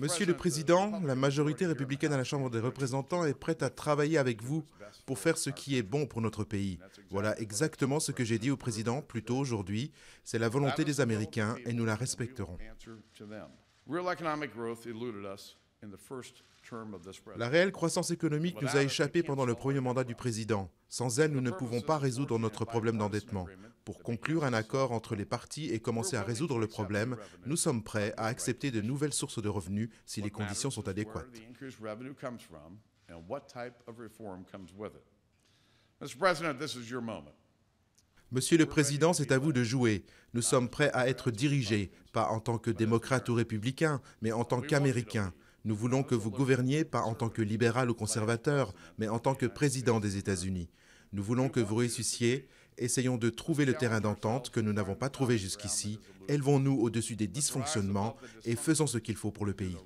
Monsieur le Président, la majorité républicaine à la Chambre des représentants est prête à travailler avec vous pour faire ce qui est bon pour notre pays. Voilà exactement ce que j'ai dit au Président plus tôt aujourd'hui. C'est la volonté des Américains et nous la respecterons. La réelle croissance économique nous a échappé pendant le premier mandat du président. Sans elle, nous ne pouvons pas résoudre notre problème d'endettement. Pour conclure un accord entre les parties et commencer à résoudre le problème, nous sommes prêts à accepter de nouvelles sources de revenus si les conditions sont adéquates. Monsieur le Président, c'est à vous de jouer. Nous sommes prêts à être dirigés, pas en tant que démocrate ou républicain, mais en tant qu'Américain. Nous voulons que vous gouverniez pas en tant que libéral ou conservateur, mais en tant que président des États-Unis. Nous voulons que vous réussissiez. Essayons de trouver le terrain d'entente que nous n'avons pas trouvé jusqu'ici. Élevons-nous au-dessus des dysfonctionnements et faisons ce qu'il faut pour le pays.